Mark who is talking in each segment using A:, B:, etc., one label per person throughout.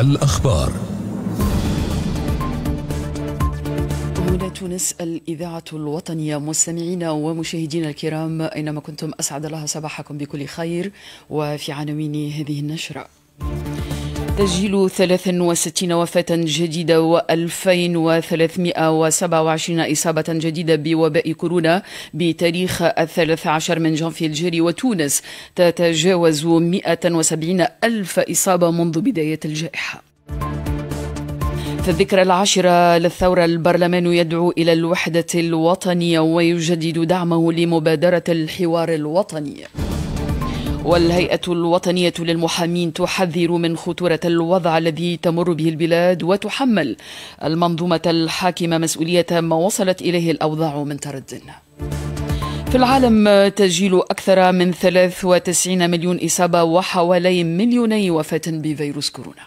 A: الأخبار
B: هنا تونس الإذاعة الوطنية مستمعينا ومشاهدينا الكرام أينما كنتم أسعد الله صباحكم بكل خير وفي عناوين هذه النشرة تسجيل 63 وفاة جديدة و2327 إصابة جديدة بوباء كورونا بتاريخ الثالث عشر من جانفي الجاري وتونس تتجاوز 170 ألف إصابة منذ بداية الجائحة في الذكرى العاشرة للثورة البرلمان يدعو إلى الوحدة الوطنية ويجدد دعمه لمبادرة الحوار الوطني والهيئة الوطنية للمحامين تحذر من خطورة الوضع الذي تمر به البلاد وتحمل المنظومة الحاكمة مسؤولية ما وصلت إليه الأوضاع من تردد في العالم تسجيل أكثر من 93 مليون إصابة وحوالي مليوني وفاة بفيروس كورونا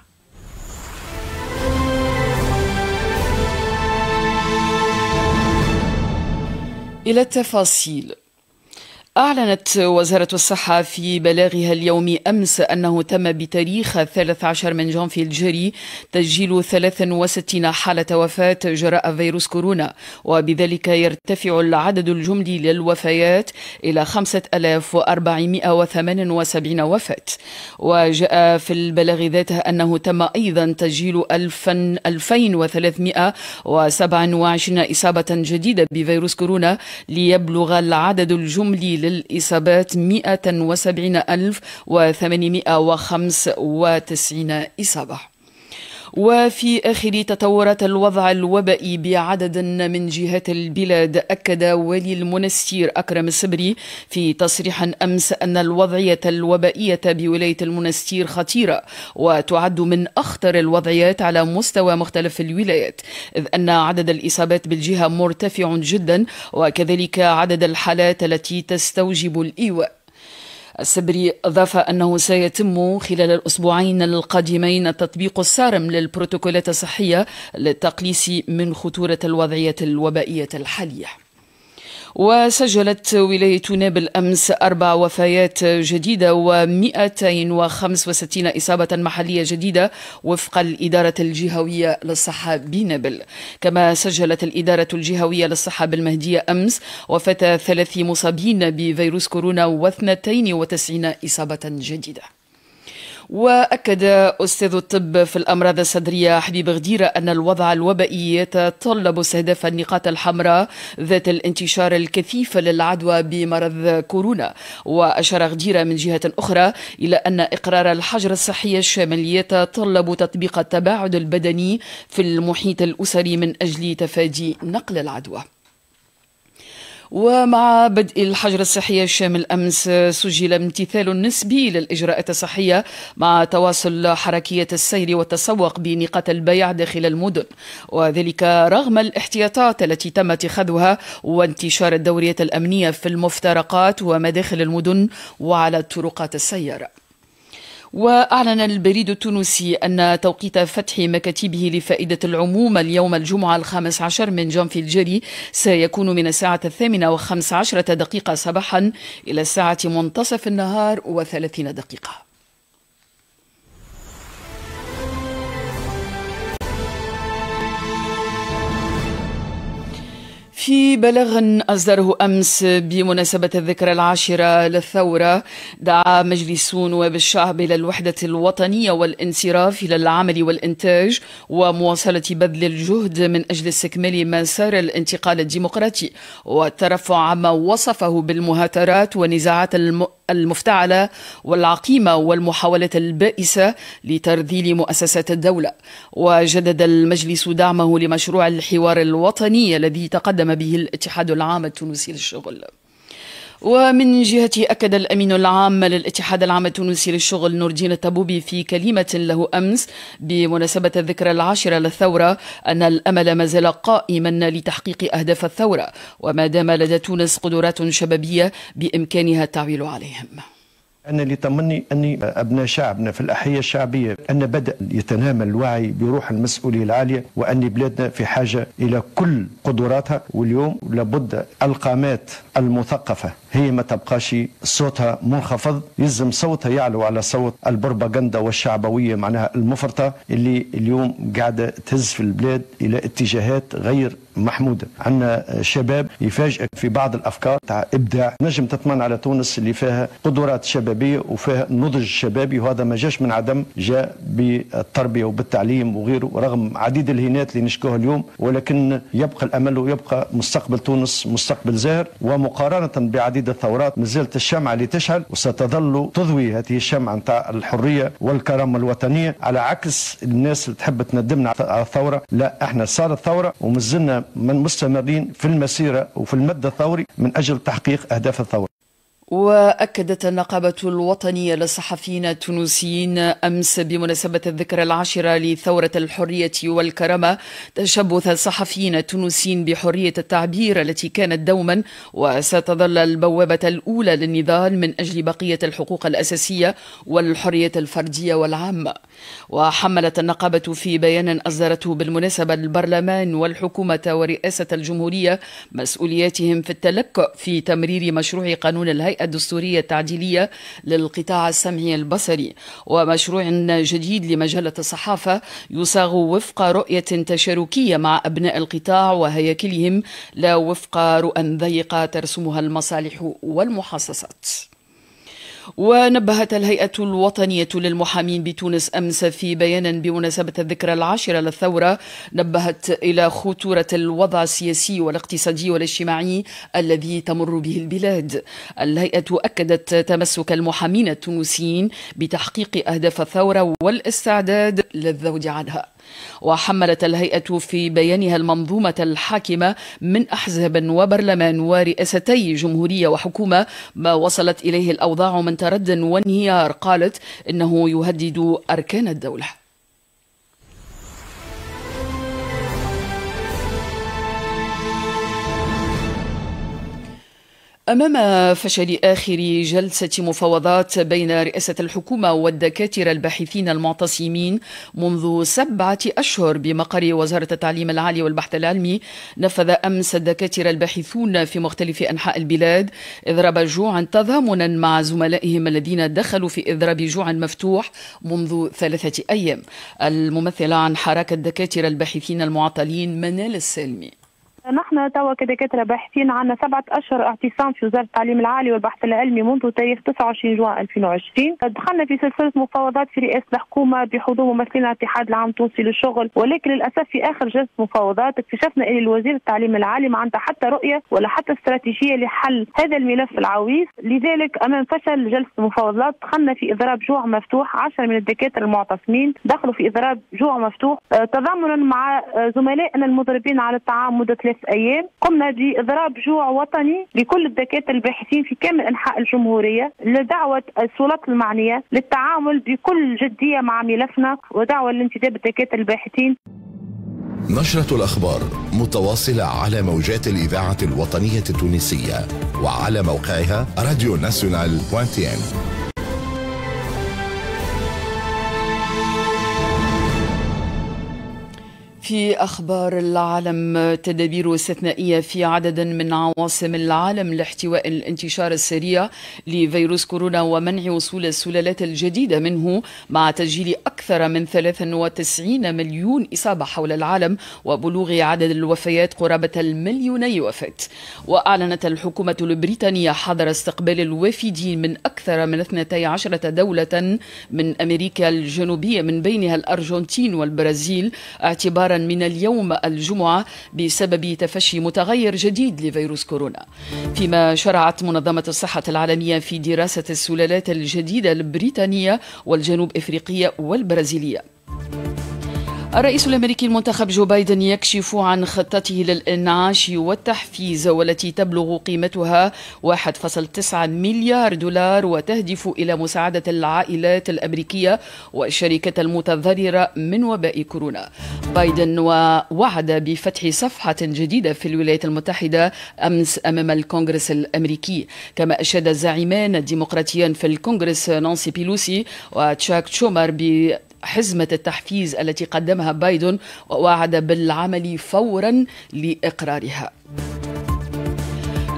B: إلى التفاصيل أعلنت وزارة الصحة في بلاغها اليوم أمس أنه تم بتاريخ 13 من جانفي الجري تسجيل 63 حالة وفاة جراء فيروس كورونا وبذلك يرتفع العدد الجملي للوفيات إلى 5478 وفاة وجاء في البلاغ ذاته أنه تم أيضا تسجيل 2327 إصابة جديدة بفيروس كورونا ليبلغ العدد الجملي للإصابات 170,895 إصابة وفي آخر تطورات الوضع الوبائي بعدد من جهات البلاد أكد والي المنستير أكرم السبري في تصريح أمس أن الوضعية الوبائية بولاية المنستير خطيرة وتعد من أخطر الوضعيات على مستوى مختلف الولايات إذ أن عدد الإصابات بالجهة مرتفع جدا وكذلك عدد الحالات التي تستوجب الإيواء السبري أضاف أنه سيتم خلال الأسبوعين القادمين التطبيق الصارم للبروتوكولات الصحية للتقليص من خطورة الوضعية الوبائية الحالية وسجلت ولاية نابل أمس أربع وفيات جديدة و265 إصابة محلية جديدة وفق الإدارة الجهوية للصحة بنابل كما سجلت الإدارة الجهوية للصحة بالمهدية أمس وفاة ثلاث مصابين بفيروس كورونا و92 إصابة جديدة وأكد أستاذ الطب في الأمراض الصدرية حبيب غديرة أن الوضع الوبائي يتطلب استهداف النقاط الحمراء ذات الانتشار الكثيف للعدوى بمرض كورونا وأشار غديرة من جهة أخرى إلى أن إقرار الحجر الصحي الشامل يتطلب تطبيق التباعد البدني في المحيط الأسري من أجل تفادي نقل العدوى ومع بدء الحجر الصحي الشامل أمس سجل امتثال نسبي للإجراءات الصحية مع تواصل حركية السير والتسوق بنقاط البيع داخل المدن وذلك رغم الاحتياطات التي تم اتخاذها وانتشار الدوريات الأمنية في المفترقات ومداخل المدن وعلى طرقات السيارة وأعلن البريد التونسي أن توقيت فتح مكاتبه لفائدة العموم اليوم الجمعة الخامس عشر من جنف الجري سيكون من الساعة الثامنة وخمس عشرة دقيقة صباحا إلى الساعة منتصف النهار وثلاثين دقيقة في بلاغ أصدره أمس بمناسبة الذكرى العاشرة للثورة دعا مجلس نواب الشعب إلى الوحدة الوطنية والانصراف إلى العمل والإنتاج ومواصلة بذل الجهد من أجل استكمال مسار الانتقال الديمقراطي والترفع عما وصفه بالمهاترات والنزاعات الم... المفتعلة والعقيمة والمحاولات البائسة لترذيل مؤسسات الدولة وجدد المجلس دعمه لمشروع الحوار الوطني الذي تقدم به الاتحاد العام التونسي للشغل ومن جهته أكد الأمين العام للاتحاد العام التونسي للشغل نور الدين الطبوبي في كلمة له أمس بمناسبة الذكرى العاشرة للثورة أن الأمل ما زال قائما لتحقيق أهداف الثورة وما دام لدى تونس قدرات شبابية بإمكانها التعويل عليهم
A: أنا اللي طمني أني أبناء شعبنا في الأحياء الشعبية أن بدأ يتنامى الوعي بروح المسؤولية العالية وأن بلادنا في حاجة إلى كل قدراتها واليوم لابد القامات المثقفة هي ما تبقاش صوتها منخفض يلزم صوتها يعلو على صوت البروباغندا والشعبوية معناها المفرطة اللي اليوم قاعدة تهز في البلاد إلى اتجاهات غير محمودة عندنا شباب يفاجئك في بعض الأفكار تاع إبداع نجم تطمن على تونس اللي فيها قدرات شبابية وفيها نضج شبابي وهذا ما جاش من عدم جاء بالتربية وبالتعليم وغيره رغم عديد الهينات اللي نشكوها اليوم ولكن يبقى الأمل ويبقى مستقبل تونس مستقبل زاهر ومقارنة بعديد عديد الثورات مازالت الشمعة اللي تشعل وستظل تضوي هذه الشمعة نتاع الحرية والكرامة الوطنية على عكس الناس اللي تحب تندمنا على الثورة لا احنا صارت ثورة ومازلنا من مستمرين في المسيرة وفي المد الثوري من أجل تحقيق أهداف الثورة
B: وأكدت النقابة الوطنية للصحفيين التونسيين أمس بمناسبة الذكرى العاشرة لثورة الحرية والكرامة تشبث الصحفيين التونسيين بحرية التعبير التي كانت دوما وستظل البوابة الأولى للنضال من أجل بقية الحقوق الأساسية والحرية الفردية والعامة. وحملت النقابة في بيان أصدرته بالمناسبة البرلمان والحكومة ورئاسة الجمهورية مسؤولياتهم في التلكؤ في تمرير مشروع قانون الهيئة الدستورية التعديلية للقطاع السمعي البصري ومشروع جديد لمجلة الصحافة يصاغ وفق رؤية تشاركية مع أبناء القطاع وهياكلهم لا وفق رؤى ضيقة ترسمها المصالح والمحاصصات ونبهت الهيئة الوطنية للمحامين بتونس أمس في بيان بمناسبة الذكرى العاشرة للثورة نبهت إلى خطورة الوضع السياسي والاقتصادي والاجتماعي الذي تمر به البلاد الهيئة أكدت تمسك المحامين التونسيين بتحقيق أهداف الثورة والاستعداد للذود عنها وحملت الهيئة في بيانها المنظومة الحاكمة من أحزاب وبرلمان ورئاستي جمهورية وحكومة ما وصلت إليه الأوضاع من تردد وانهيار قالت إنه يهدد أركان الدولة أمام فشل آخر جلسة مفاوضات بين رئاسة الحكومة والدكاترة الباحثين المعتصمين منذ سبعة أشهر بمقر وزارة التعليم العالي والبحث العلمي نفذ أمس الدكاترة الباحثون في مختلف أنحاء البلاد إضراب جوع تضامنا مع زملائهم الذين دخلوا في إضراب جوع مفتوح منذ ثلاثة أيام الممثلة عن حركة الدكاترة الباحثين المعطلين منال السالمي
A: نحن توا كدكاترة باحثين عنا سبعة أشهر اعتصام في وزارة التعليم العالي والبحث العلمي منذ تاريخ 29 جوان 2020 دخلنا في سلسلة مفاوضات في رئاسة الحكومة بحضور ممثلين الاتحاد العام التونسي للشغل ولكن للأسف في آخر جلسة مفاوضات اكتشفنا أن الوزير التعليم العالي ما عنده حتى رؤية ولا حتى استراتيجية لحل هذا الملف العويص لذلك أمام فشل جلسة المفاوضات دخلنا في إضراب جوع مفتوح 10 من الدكاترة المعتصمين دخلوا في إضراب جوع مفتوح آه، تضامنا مع آه، زملائنا المضربين على الطعام مدة ثلاث أيام قمنا بإضراب جوع وطني لكل الدكاترة الباحثين في كامل أنحاء الجمهورية لدعوة السلطات المعنية للتعامل بكل جدية مع ملفنا ودعوة لانتداب الدكاترة الباحثين نشرة الأخبار متواصلة على موجات الإذاعة الوطنية التونسية وعلى موقعها راديو ناسيونال.تي
B: في أخبار العالم تدابير استثنائية في عدد من عواصم العالم لاحتواء الانتشار السريع لفيروس كورونا ومنع وصول السلالات الجديدة منه مع تسجيل أكثر من 93 مليون إصابة حول العالم وبلوغ عدد الوفيات قرابة المليوني وفاة وأعلنت الحكومة البريطانية حظر استقبال الوافدين من أكثر من 12 دولة من أمريكا الجنوبية من بينها الأرجنتين والبرازيل اعتبارا من اليوم الجمعة بسبب تفشي متغير جديد لفيروس كورونا فيما شرعت منظمة الصحة العالمية في دراسة السلالات الجديدة البريطانية والجنوب إفريقية والبرازيلية الرئيس الامريكي المنتخب جو بايدن يكشف عن خطته للانعاش والتحفيز والتي تبلغ قيمتها 1.9 مليار دولار وتهدف الى مساعده العائلات الامريكيه والشركات المتضرره من وباء كورونا. بايدن وعد بفتح صفحه جديده في الولايات المتحده امس امام الكونغرس الامريكي، كما اشاد الزعيمان الديمقراطيان في الكونغرس نانسي بيلوسي وتشاك تشومر حزمة التحفيز التي قدمها بايدن ووعد بالعمل فورا لإقرارها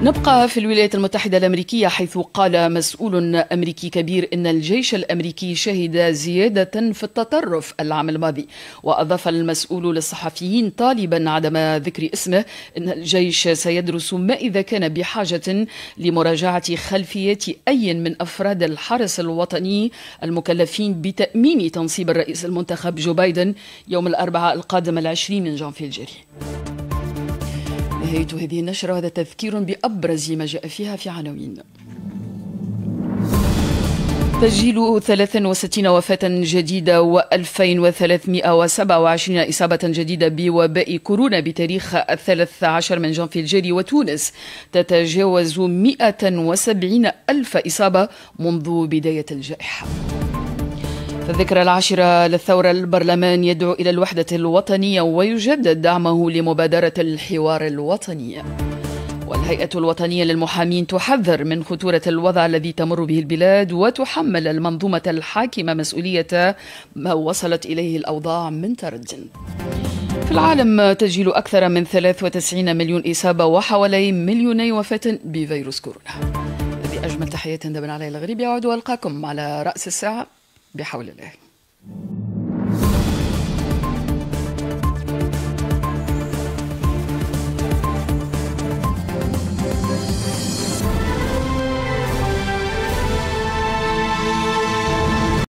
B: نبقى في الولايات المتحدة الأمريكية حيث قال مسؤول أمريكي كبير إن الجيش الأمريكي شهد زيادة في التطرف العام الماضي وأضاف المسؤول للصحفيين طالبا عدم ذكر اسمه إن الجيش سيدرس ما إذا كان بحاجة لمراجعة خلفية أي من أفراد الحرس الوطني المكلفين بتأمين تنصيب الرئيس المنتخب جو بايدن يوم الأربعاء القادم العشرين من جانفي الجري. نهاية هذه النشرة هذا تذكير بأبرز ما جاء فيها في عناوين تسجيل 63 وفاة جديدة و2327 إصابة جديدة بوباء كورونا بتاريخ الثلاث عشر من الجاري وتونس تتجاوز 170 ألف إصابة منذ بداية الجائحة في الذكرى العاشرة للثورة البرلمان يدعو إلى الوحدة الوطنية ويجدد دعمه لمبادرة الحوار الوطني والهيئة الوطنية للمحامين تحذر من خطورة الوضع الذي تمر به البلاد وتحمل المنظومة الحاكمة مسؤولية ما وصلت إليه الأوضاع من ترد في العالم تسجل أكثر من 93 مليون إصابة وحوالي مليوني وفاة بفيروس كورونا أجمل تحية دبن علي الغريب يعود وألقاكم على رأس الساعة بحول الله